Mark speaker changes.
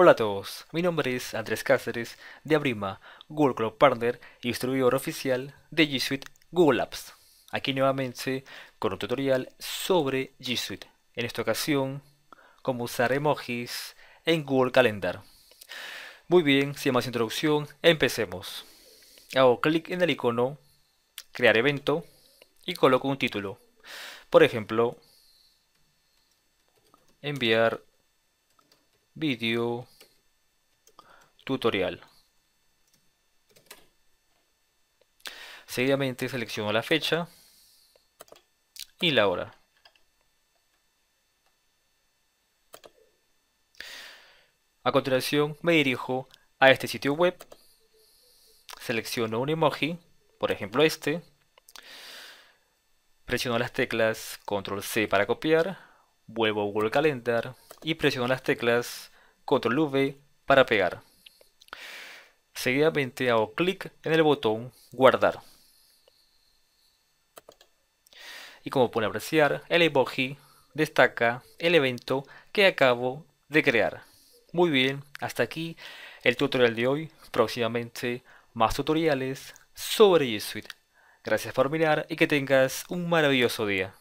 Speaker 1: Hola a todos, mi nombre es Andrés Cáceres de Abrima, Google Cloud Partner y distribuidor oficial de G Suite Google Apps. Aquí nuevamente con un tutorial sobre G Suite. En esta ocasión, cómo usar emojis en Google Calendar. Muy bien, sin más introducción, empecemos. Hago clic en el icono, crear evento y coloco un título. Por ejemplo, enviar video tutorial. Seguidamente selecciono la fecha y la hora. A continuación me dirijo a este sitio web, selecciono un emoji, por ejemplo este, presiono las teclas control C para copiar, vuelvo a Google Calendar y presiono las teclas control V para pegar. Seguidamente hago clic en el botón guardar. Y como pueden apreciar, el emoji destaca el evento que acabo de crear. Muy bien, hasta aquí el tutorial de hoy. Próximamente más tutoriales sobre G Suite. Gracias por mirar y que tengas un maravilloso día.